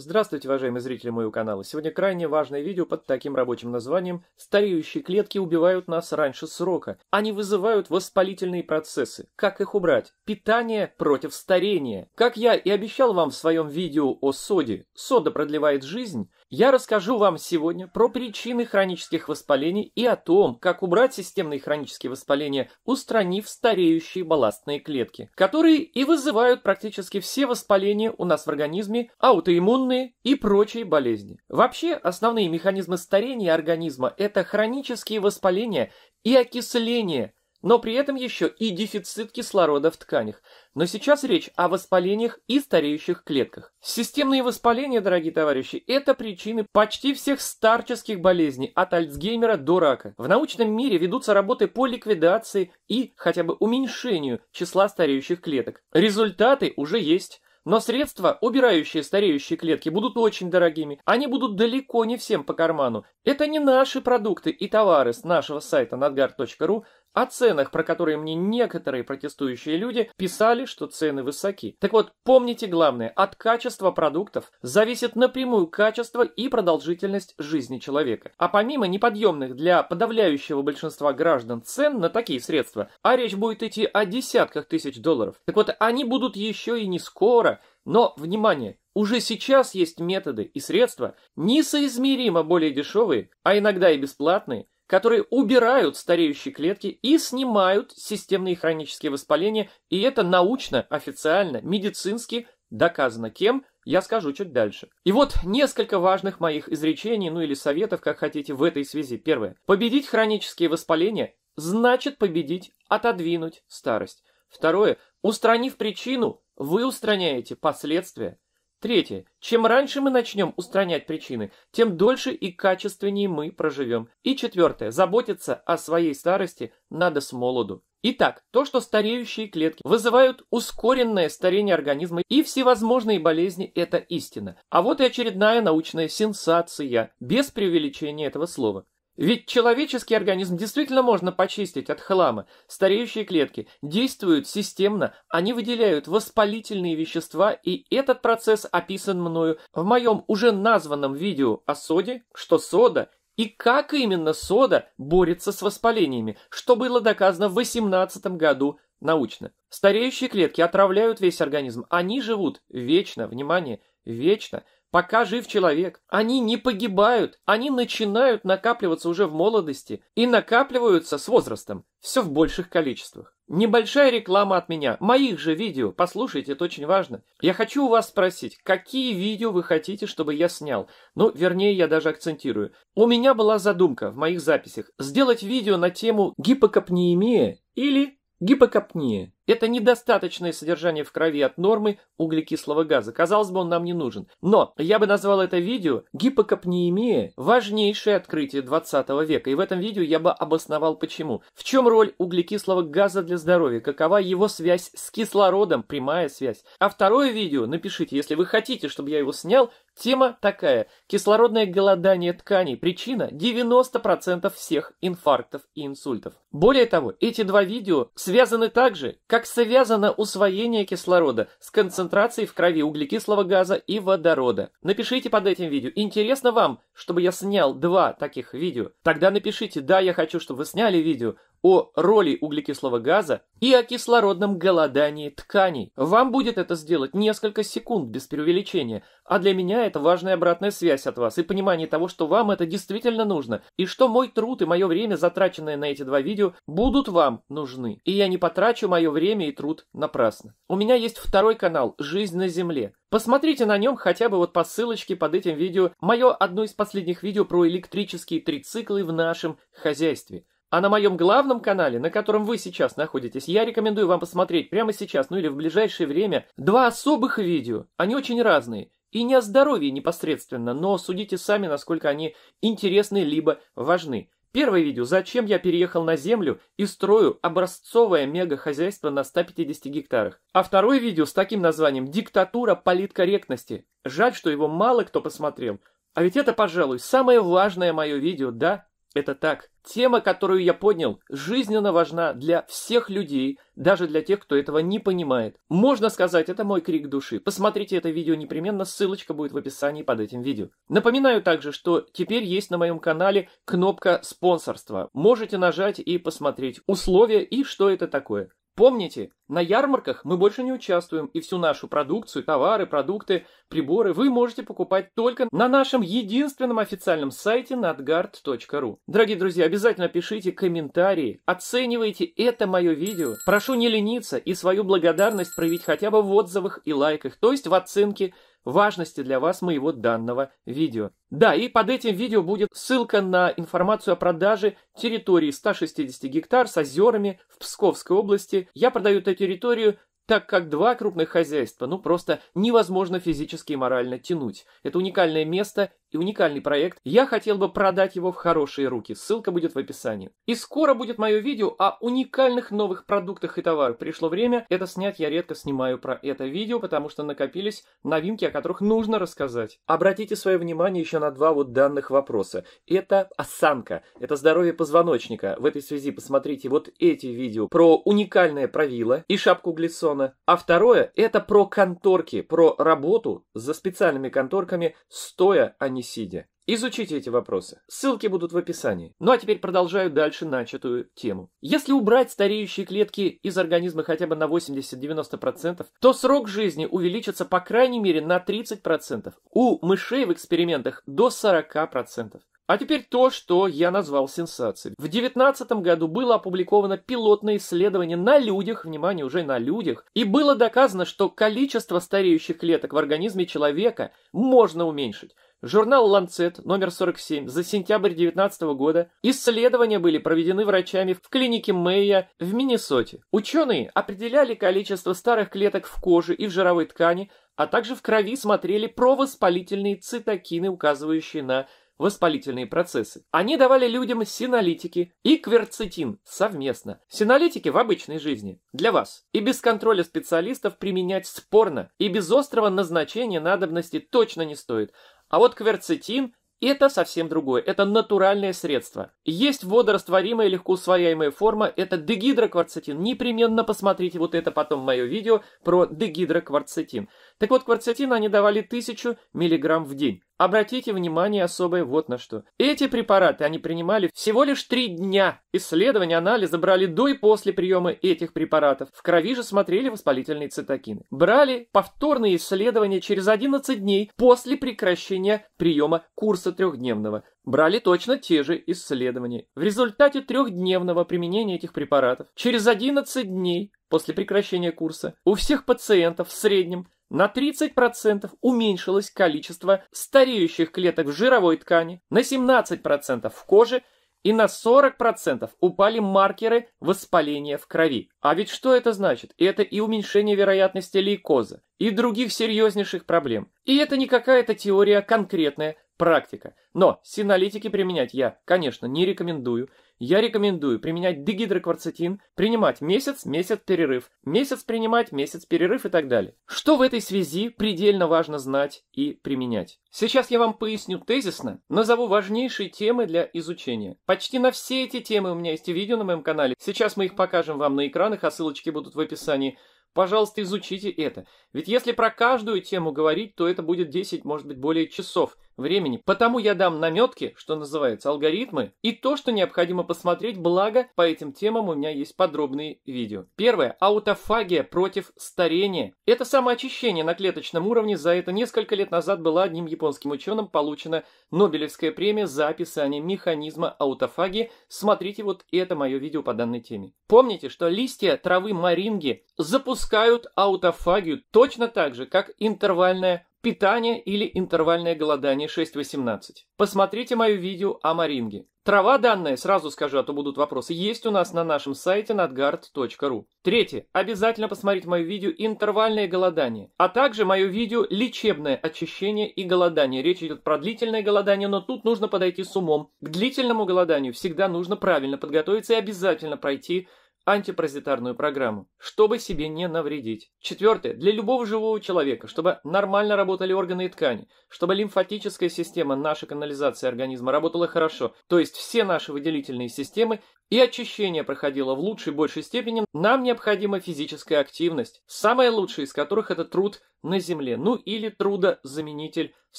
Здравствуйте, уважаемые зрители моего канала. Сегодня крайне важное видео под таким рабочим названием «Стареющие клетки убивают нас раньше срока. Они вызывают воспалительные процессы. Как их убрать? Питание против старения». Как я и обещал вам в своем видео о соде, сода продлевает жизнь, я расскажу вам сегодня про причины хронических воспалений и о том, как убрать системные хронические воспаления, устранив стареющие балластные клетки, которые и вызывают практически все воспаления у нас в организме, аутоиммунные и прочие болезни. Вообще, основные механизмы старения организма – это хронические воспаления и окисление – но при этом еще и дефицит кислорода в тканях. Но сейчас речь о воспалениях и стареющих клетках. Системные воспаления, дорогие товарищи, это причины почти всех старческих болезней, от Альцгеймера до рака. В научном мире ведутся работы по ликвидации и хотя бы уменьшению числа стареющих клеток. Результаты уже есть. Но средства, убирающие стареющие клетки, будут очень дорогими. Они будут далеко не всем по карману. Это не наши продукты и товары с нашего сайта надгар.ру о ценах, про которые мне некоторые протестующие люди писали, что цены высоки. Так вот, помните главное, от качества продуктов зависит напрямую качество и продолжительность жизни человека. А помимо неподъемных для подавляющего большинства граждан цен на такие средства, а речь будет идти о десятках тысяч долларов, так вот они будут еще и не скоро, но, внимание, уже сейчас есть методы и средства несоизмеримо более дешевые, а иногда и бесплатные – которые убирают стареющие клетки и снимают системные хронические воспаления, и это научно, официально, медицински доказано кем, я скажу чуть дальше. И вот несколько важных моих изречений, ну или советов, как хотите, в этой связи. Первое. Победить хронические воспаления значит победить, отодвинуть старость. Второе. Устранив причину, вы устраняете последствия. Третье. Чем раньше мы начнем устранять причины, тем дольше и качественнее мы проживем. И четвертое. Заботиться о своей старости надо с молоду. Итак, то, что стареющие клетки вызывают ускоренное старение организма и всевозможные болезни, это истина. А вот и очередная научная сенсация, без преувеличения этого слова. Ведь человеческий организм действительно можно почистить от хлама. Стареющие клетки действуют системно, они выделяют воспалительные вещества, и этот процесс описан мною в моем уже названном видео о соде, что сода и как именно сода борется с воспалениями, что было доказано в 18 году научно. Стареющие клетки отравляют весь организм, они живут вечно, внимание, вечно – Пока жив человек, они не погибают, они начинают накапливаться уже в молодости и накапливаются с возрастом, все в больших количествах. Небольшая реклама от меня, моих же видео, послушайте, это очень важно. Я хочу у вас спросить, какие видео вы хотите, чтобы я снял? Ну, вернее, я даже акцентирую. У меня была задумка в моих записях сделать видео на тему гипокопниемия или Гипокопния – это недостаточное содержание в крови от нормы углекислого газа. Казалось бы, он нам не нужен. Но я бы назвал это видео «Гипокопниемия» – важнейшее открытие 20 века. И в этом видео я бы обосновал почему. В чем роль углекислого газа для здоровья? Какова его связь с кислородом? Прямая связь. А второе видео напишите, если вы хотите, чтобы я его снял – Тема такая. Кислородное голодание тканей – причина 90% всех инфарктов и инсультов. Более того, эти два видео связаны так же, как связано усвоение кислорода с концентрацией в крови углекислого газа и водорода. Напишите под этим видео, интересно вам, чтобы я снял два таких видео? Тогда напишите, да, я хочу, чтобы вы сняли видео, о роли углекислого газа и о кислородном голодании тканей. Вам будет это сделать несколько секунд без преувеличения, а для меня это важная обратная связь от вас и понимание того, что вам это действительно нужно, и что мой труд и мое время, затраченное на эти два видео, будут вам нужны, и я не потрачу мое время и труд напрасно. У меня есть второй канал «Жизнь на Земле». Посмотрите на нем хотя бы вот по ссылочке под этим видео мое одно из последних видео про электрические трициклы в нашем хозяйстве – а на моем главном канале, на котором вы сейчас находитесь, я рекомендую вам посмотреть прямо сейчас, ну или в ближайшее время, два особых видео. Они очень разные. И не о здоровье непосредственно, но судите сами, насколько они интересны либо важны. Первое видео «Зачем я переехал на землю и строю образцовое мегахозяйство на 150 гектарах». А второе видео с таким названием «Диктатура политкорректности». Жаль, что его мало кто посмотрел. А ведь это, пожалуй, самое важное мое видео, да? Это так. Тема, которую я поднял, жизненно важна для всех людей, даже для тех, кто этого не понимает. Можно сказать, это мой крик души. Посмотрите это видео непременно, ссылочка будет в описании под этим видео. Напоминаю также, что теперь есть на моем канале кнопка спонсорства. Можете нажать и посмотреть условия и что это такое. Помните, на ярмарках мы больше не участвуем, и всю нашу продукцию, товары, продукты, приборы вы можете покупать только на нашем единственном официальном сайте надгард.ру. Дорогие друзья, обязательно пишите комментарии, оценивайте это мое видео. Прошу не лениться и свою благодарность проявить хотя бы в отзывах и лайках, то есть в оценке важности для вас моего данного видео. Да, и под этим видео будет ссылка на информацию о продаже территории 160 гектар с озерами в Псковской области. Я продаю эту территорию так как два крупных хозяйства, ну просто невозможно физически и морально тянуть. Это уникальное место и уникальный проект, я хотел бы продать его в хорошие руки, ссылка будет в описании. И скоро будет мое видео о уникальных новых продуктах и товарах. Пришло время это снять, я редко снимаю про это видео, потому что накопились новинки, о которых нужно рассказать. Обратите свое внимание еще на два вот данных вопроса. Это осанка, это здоровье позвоночника. В этой связи посмотрите вот эти видео про уникальное правило и шапку глиссона. А второе это про конторки, про работу за специальными конторками, стоя, а не диване сидя. Изучите эти вопросы. Ссылки будут в описании. Ну а теперь продолжаю дальше начатую тему. Если убрать стареющие клетки из организма хотя бы на 80-90%, то срок жизни увеличится по крайней мере на 30%. У мышей в экспериментах до 40%. А теперь то, что я назвал сенсацией. В 2019 году было опубликовано пилотное исследование на людях, внимание, уже на людях, и было доказано, что количество стареющих клеток в организме человека можно уменьшить. Журнал «Ланцет» номер 47 за сентябрь 2019 года исследования были проведены врачами в клинике Мэя в Миннесоте. Ученые определяли количество старых клеток в коже и в жировой ткани, а также в крови смотрели провоспалительные цитокины, указывающие на воспалительные процессы. Они давали людям синолитики и кверцетин совместно. Синолитики в обычной жизни для вас и без контроля специалистов применять спорно и без острого назначения надобности точно не стоит. А вот кверцетин – это совсем другое, это натуральное средство. Есть водорастворимая легко усвояемая форма, это дегидрокварцетин. Непременно посмотрите вот это потом мое видео про дегидрокварцетин. Так вот, кварцетин они давали 1000 мг в день. Обратите внимание особое вот на что. Эти препараты они принимали всего лишь три дня. Исследования, анализы брали до и после приема этих препаратов. В крови же смотрели воспалительные цитокины. Брали повторные исследования через 11 дней после прекращения приема курса трехдневного. Брали точно те же исследования. В результате трехдневного применения этих препаратов через 11 дней после прекращения курса у всех пациентов в среднем на 30% уменьшилось количество стареющих клеток в жировой ткани, на 17% в коже и на 40% упали маркеры воспаления в крови. А ведь что это значит? Это и уменьшение вероятности лейкоза, и других серьезнейших проблем. И это не какая-то теория конкретная, практика. Но синолитики применять я, конечно, не рекомендую. Я рекомендую применять дегидрокварцетин, принимать месяц, месяц перерыв, месяц принимать, месяц перерыв и так далее. Что в этой связи предельно важно знать и применять? Сейчас я вам поясню тезисно, назову важнейшие темы для изучения. Почти на все эти темы у меня есть видео на моем канале. Сейчас мы их покажем вам на экранах, а ссылочки будут в описании. Пожалуйста, изучите это. Ведь если про каждую тему говорить, то это будет 10, может быть, более часов – времени. Потому я дам наметки, что называется, алгоритмы, и то, что необходимо посмотреть, благо по этим темам у меня есть подробные видео. Первое. Аутофагия против старения. Это самоочищение на клеточном уровне. За это несколько лет назад была одним японским ученым получена Нобелевская премия за описание механизма аутофагии. Смотрите вот это мое видео по данной теме. Помните, что листья травы маринги запускают аутофагию точно так же, как интервальная Питание или интервальное голодание 6.18. Посмотрите мое видео о маринге. Трава данная, сразу скажу, а то будут вопросы, есть у нас на нашем сайте надгард.ру. Третье. Обязательно посмотреть мое видео «Интервальное голодание», а также мое видео «Лечебное очищение и голодание». Речь идет про длительное голодание, но тут нужно подойти с умом. К длительному голоданию всегда нужно правильно подготовиться и обязательно пройти антипаразитарную программу, чтобы себе не навредить. Четвертое. Для любого живого человека, чтобы нормально работали органы и ткани, чтобы лимфатическая система нашей канализации организма работала хорошо, то есть все наши выделительные системы и очищение проходило в лучшей большей степени, нам необходима физическая активность, самая лучшая из которых это труд на земле, ну или трудозаменитель в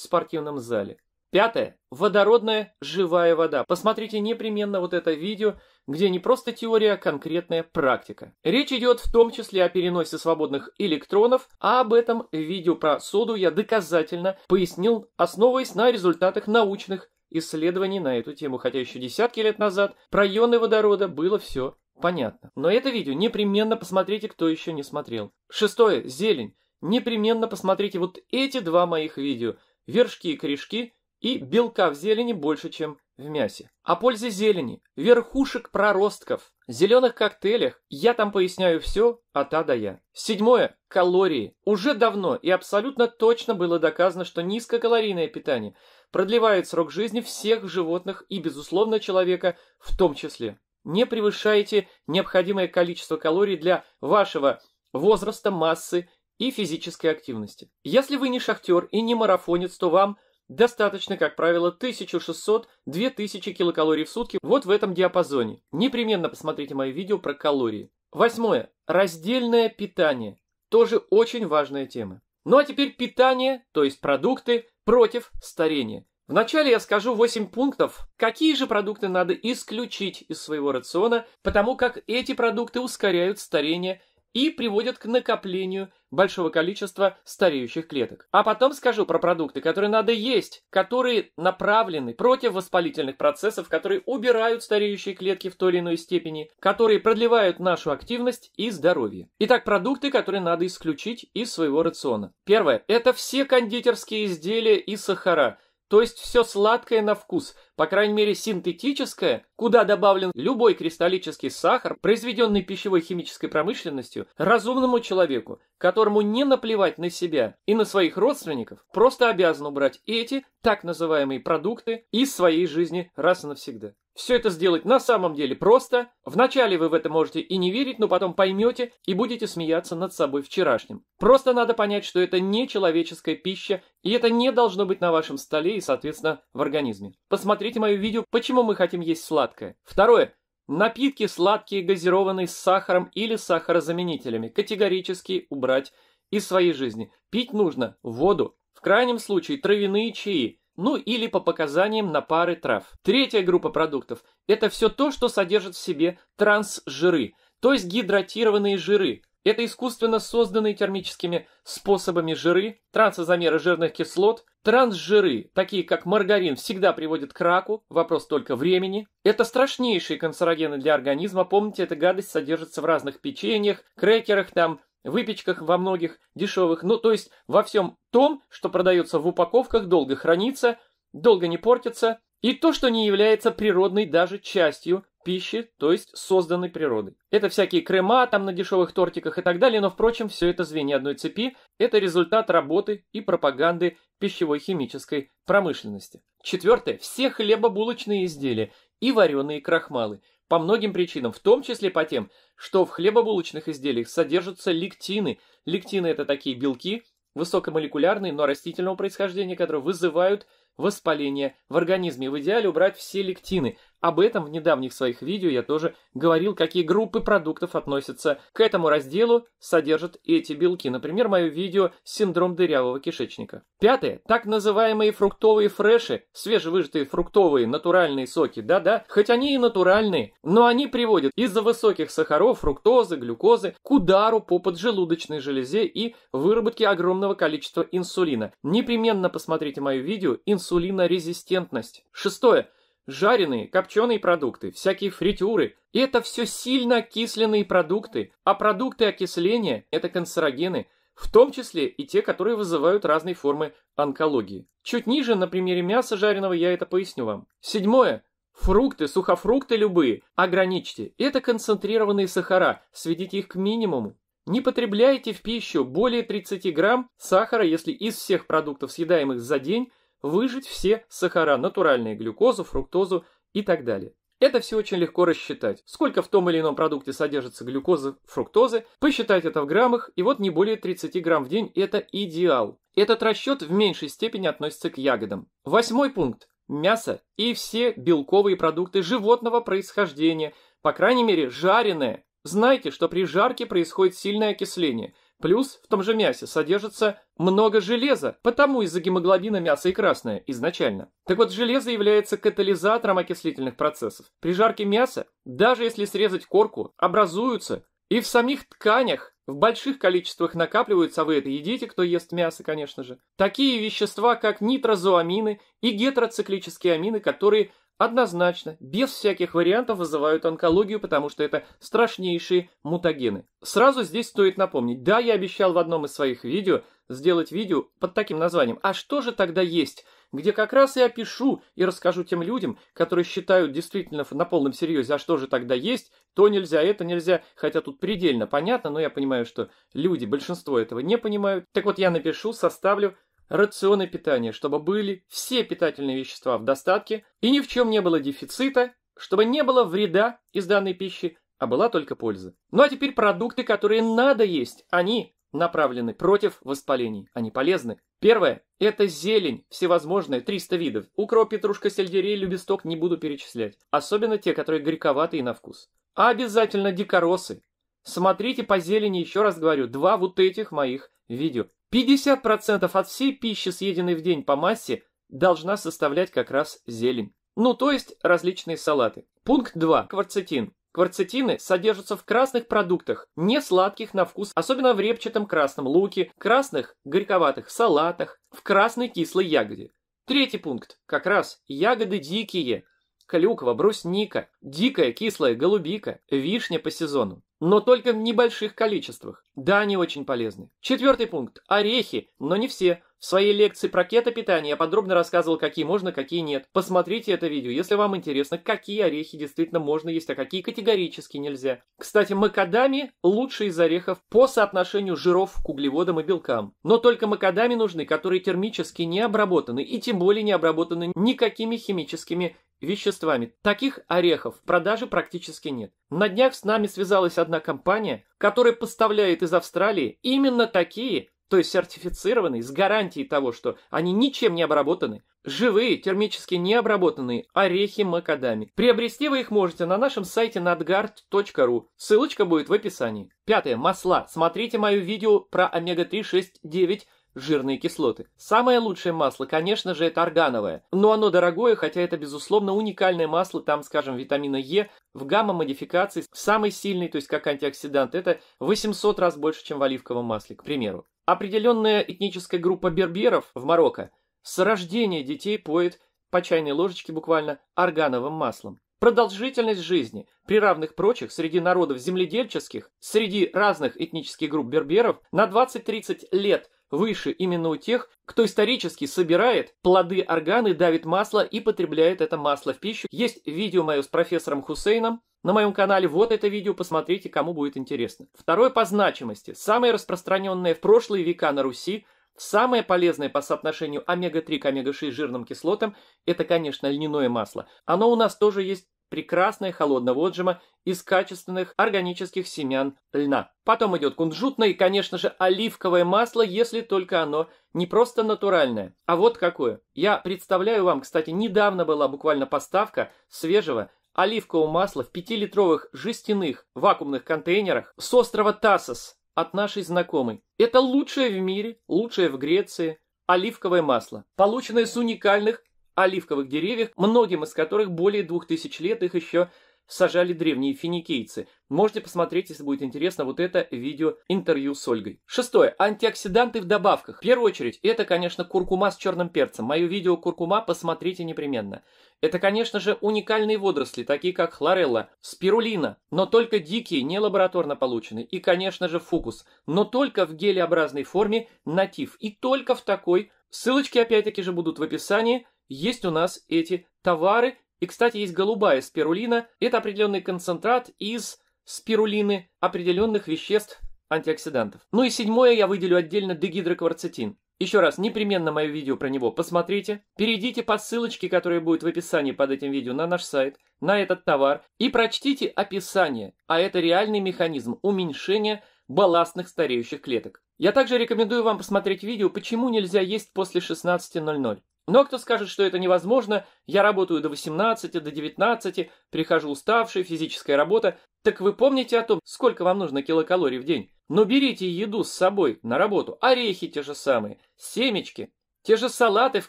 спортивном зале. Пятое. Водородная живая вода. Посмотрите непременно вот это видео, где не просто теория, а конкретная практика. Речь идет в том числе о переносе свободных электронов, а об этом видео про соду я доказательно пояснил, основываясь на результатах научных исследований на эту тему, хотя еще десятки лет назад про ионы водорода было все понятно. Но это видео непременно посмотрите, кто еще не смотрел. Шестое. Зелень. Непременно посмотрите вот эти два моих видео. Вершки и корешки – и белка в зелени больше, чем в мясе. О пользе зелени, верхушек проростков, зеленых коктейлях я там поясняю все от А до Я. Седьмое. Калории. Уже давно и абсолютно точно было доказано, что низкокалорийное питание продлевает срок жизни всех животных и, безусловно, человека в том числе. Не превышайте необходимое количество калорий для вашего возраста, массы и физической активности. Если вы не шахтер и не марафонец, то вам – Достаточно, как правило, 1600-2000 килокалорий в сутки вот в этом диапазоне. Непременно посмотрите мое видео про калории. Восьмое. Раздельное питание. Тоже очень важная тема. Ну а теперь питание, то есть продукты, против старения. Вначале я скажу 8 пунктов, какие же продукты надо исключить из своего рациона, потому как эти продукты ускоряют старение и приводят к накоплению большого количества стареющих клеток. А потом скажу про продукты, которые надо есть, которые направлены против воспалительных процессов, которые убирают стареющие клетки в той или иной степени, которые продлевают нашу активность и здоровье. Итак, продукты, которые надо исключить из своего рациона. Первое – это все кондитерские изделия и сахара – то есть все сладкое на вкус, по крайней мере синтетическое, куда добавлен любой кристаллический сахар, произведенный пищевой химической промышленностью, разумному человеку, которому не наплевать на себя и на своих родственников, просто обязан убрать эти так называемые продукты из своей жизни раз и навсегда. Все это сделать на самом деле просто. Вначале вы в это можете и не верить, но потом поймете и будете смеяться над собой вчерашним. Просто надо понять, что это не человеческая пища, и это не должно быть на вашем столе и, соответственно, в организме. Посмотрите мое видео «Почему мы хотим есть сладкое». Второе. Напитки сладкие, газированные с сахаром или сахарозаменителями категорически убрать из своей жизни. Пить нужно воду, в крайнем случае травяные чаи – ну или по показаниям на пары трав. Третья группа продуктов – это все то, что содержит в себе трансжиры, то есть гидратированные жиры. Это искусственно созданные термическими способами жиры, трансизомеры жирных кислот, трансжиры, такие как маргарин, всегда приводят к раку, вопрос только времени. Это страшнейшие канцерогены для организма, помните, эта гадость содержится в разных печеньях, крекерах, там, выпечках во многих дешевых, ну то есть во всем том, что продается в упаковках, долго хранится, долго не портится, и то, что не является природной даже частью пищи, то есть созданной природы. Это всякие крема там на дешевых тортиках и так далее, но, впрочем, все это звенья одной цепи, это результат работы и пропаганды пищевой химической промышленности. Четвертое. Все хлебобулочные изделия и вареные крахмалы – по многим причинам, в том числе по тем, что в хлебобулочных изделиях содержатся лектины. Лектины – это такие белки, высокомолекулярные, но растительного происхождения, которые вызывают воспаление в организме. В идеале убрать все лектины, об этом в недавних своих видео я тоже говорил, какие группы продуктов относятся к этому разделу, содержат эти белки. Например, мое видео «Синдром дырявого кишечника». Пятое. Так называемые фруктовые фреши, свежевыжатые фруктовые натуральные соки. Да-да, хоть они и натуральные, но они приводят из-за высоких сахаров, фруктозы, глюкозы к удару по поджелудочной железе и выработке огромного количества инсулина. Непременно посмотрите мое видео «Инсулинорезистентность». Шестое. Жареные, копченые продукты, всякие фритюры – это все сильно окисленные продукты, а продукты окисления – это канцерогены, в том числе и те, которые вызывают разные формы онкологии. Чуть ниже на примере мяса жареного я это поясню вам. Седьмое. Фрукты, сухофрукты любые, ограничьте. Это концентрированные сахара, сведите их к минимуму. Не потребляйте в пищу более 30 грамм сахара, если из всех продуктов, съедаемых за день, выжить все сахара, натуральные глюкозу, фруктозу и так далее. Это все очень легко рассчитать. Сколько в том или ином продукте содержится глюкозы, фруктозы, посчитать это в граммах, и вот не более 30 грамм в день – это идеал. Этот расчет в меньшей степени относится к ягодам. Восьмой пункт. Мясо и все белковые продукты животного происхождения, по крайней мере жареные Знайте, что при жарке происходит сильное окисление. Плюс в том же мясе содержится много железа, потому из-за гемоглобина мясо и красное изначально. Так вот, железо является катализатором окислительных процессов. При жарке мяса, даже если срезать корку, образуются и в самих тканях в больших количествах накапливаются, а вы это едите, кто ест мясо, конечно же, такие вещества, как нитрозоамины и гетероциклические амины, которые Однозначно, без всяких вариантов вызывают онкологию, потому что это страшнейшие мутагены. Сразу здесь стоит напомнить, да, я обещал в одном из своих видео сделать видео под таким названием «А что же тогда есть?», где как раз и опишу и расскажу тем людям, которые считают действительно на полном серьезе «А что же тогда есть?», то нельзя, это нельзя, хотя тут предельно понятно, но я понимаю, что люди, большинство этого не понимают. Так вот я напишу, составлю рационы питания, чтобы были все питательные вещества в достатке и ни в чем не было дефицита, чтобы не было вреда из данной пищи, а была только польза. Ну а теперь продукты, которые надо есть, они направлены против воспалений, они полезны. Первое – это зелень, всевозможные 300 видов. Укроп, петрушка, сельдерей, любесток не буду перечислять. Особенно те, которые горьковатые на вкус. А обязательно дикоросы. Смотрите по зелени, еще раз говорю, два вот этих моих видео. 50% от всей пищи, съеденной в день по массе, должна составлять как раз зелень. Ну, то есть различные салаты. Пункт 2. Кварцетин. Кварцетины содержатся в красных продуктах, не сладких на вкус, особенно в репчатом красном луке, красных горьковатых салатах, в красной кислой ягоде. Третий пункт. Как раз ягоды дикие клюква, брусника, дикая кислая голубика, вишня по сезону. Но только в небольших количествах. Да, они очень полезны. Четвертый пункт. Орехи, но не все. В своей лекции про кето-питание я подробно рассказывал, какие можно, какие нет. Посмотрите это видео, если вам интересно, какие орехи действительно можно есть, а какие категорически нельзя. Кстати, макадами лучше из орехов по соотношению жиров к углеводам и белкам. Но только макадами нужны, которые термически не обработаны и тем более не обработаны никакими химическими веществами. Таких орехов в продаже практически нет. На днях с нами связалась одна компания, которая поставляет из Австралии именно такие, то есть сертифицированные, с гарантией того, что они ничем не обработаны, живые, термически необработанные орехи макадами. Приобрести вы их можете на нашем сайте nadgard.ru. Ссылочка будет в описании. Пятое. Масла. Смотрите мое видео про омега-3,6,9 жирные кислоты. Самое лучшее масло, конечно же, это органовое, но оно дорогое, хотя это, безусловно, уникальное масло, там, скажем, витамина Е в гамма-модификации самый сильный, то есть как антиоксидант, это 800 раз больше, чем в оливковом масле, к примеру. Определенная этническая группа берберов в Марокко с рождения детей поет по чайной ложечке буквально органовым маслом. Продолжительность жизни при равных прочих среди народов земледельческих, среди разных этнических групп берберов на 20-30 лет – выше именно у тех, кто исторически собирает плоды органы, давит масло и потребляет это масло в пищу. Есть видео мое с профессором Хусейном на моем канале. Вот это видео, посмотрите, кому будет интересно. Второе по значимости. Самое распространенное в прошлые века на Руси Самое полезное по соотношению омега-3 к омега-6 жирным кислотам – это, конечно, льняное масло. Оно у нас тоже есть прекрасная холодного отжима из качественных органических семян льна. Потом идет кунжутное и, конечно же, оливковое масло, если только оно не просто натуральное. А вот какое. Я представляю вам, кстати, недавно была буквально поставка свежего оливкового масла в 5-литровых жестяных вакуумных контейнерах с острова Тасос от нашей знакомой. Это лучшее в мире, лучшее в Греции оливковое масло, полученное с уникальных оливковых деревьях, многим из которых более двух тысяч лет их еще сажали древние финикийцы. Можете посмотреть, если будет интересно, вот это видео интервью с Ольгой. Шестое. Антиоксиданты в добавках. В первую очередь, это, конечно, куркума с черным перцем. Мое видео куркума посмотрите непременно. Это, конечно же, уникальные водоросли, такие как хлорелла, спирулина, но только дикие, не лабораторно полученные. И, конечно же, фукус, но только в гелеобразной форме натив. И только в такой. Ссылочки, опять-таки же, будут в описании. Есть у нас эти товары, и, кстати, есть голубая спирулина. Это определенный концентрат из спирулины определенных веществ антиоксидантов. Ну и седьмое я выделю отдельно дегидрокварцетин. Еще раз, непременно мое видео про него посмотрите. Перейдите по ссылочке, которая будет в описании под этим видео, на наш сайт, на этот товар. И прочтите описание, а это реальный механизм уменьшения балластных стареющих клеток. Я также рекомендую вам посмотреть видео «Почему нельзя есть после 16.00». Но кто скажет, что это невозможно, я работаю до 18, до 19, прихожу уставший, физическая работа. Так вы помните о том, сколько вам нужно килокалорий в день? Но ну, берите еду с собой на работу, орехи те же самые, семечки, те же салаты в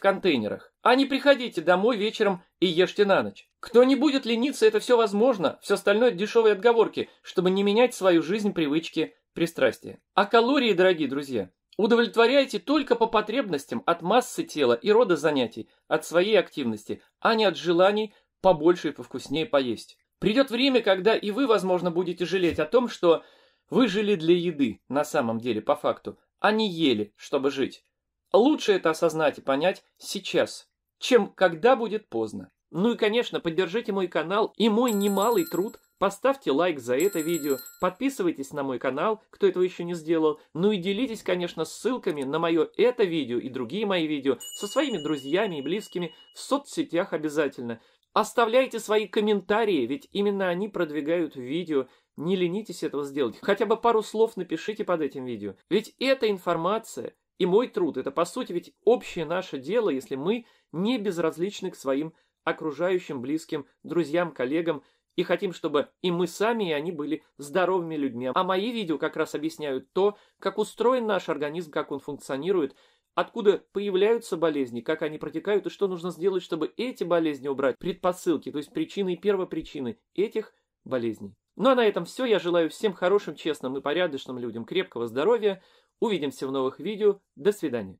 контейнерах. А не приходите домой вечером и ешьте на ночь. Кто не будет лениться, это все возможно. Все остальное дешевые отговорки, чтобы не менять свою жизнь, привычки, пристрастия. А калории, дорогие друзья, Удовлетворяйте только по потребностям от массы тела и рода занятий, от своей активности, а не от желаний побольше и повкуснее поесть. Придет время, когда и вы, возможно, будете жалеть о том, что вы жили для еды, на самом деле, по факту, а не ели, чтобы жить. Лучше это осознать и понять сейчас, чем когда будет поздно. Ну и, конечно, поддержите мой канал и мой немалый труд Поставьте лайк за это видео, подписывайтесь на мой канал, кто этого еще не сделал, ну и делитесь, конечно, ссылками на мое это видео и другие мои видео со своими друзьями и близкими в соцсетях обязательно. Оставляйте свои комментарии, ведь именно они продвигают видео. Не ленитесь этого сделать. Хотя бы пару слов напишите под этим видео. Ведь эта информация и мой труд, это по сути ведь общее наше дело, если мы не безразличны к своим окружающим, близким, друзьям, коллегам, и хотим, чтобы и мы сами, и они были здоровыми людьми. А мои видео как раз объясняют то, как устроен наш организм, как он функционирует, откуда появляются болезни, как они протекают и что нужно сделать, чтобы эти болезни убрать, предпосылки, то есть причины и первопричины этих болезней. Ну а на этом все. Я желаю всем хорошим, честным и порядочным людям крепкого здоровья. Увидимся в новых видео. До свидания.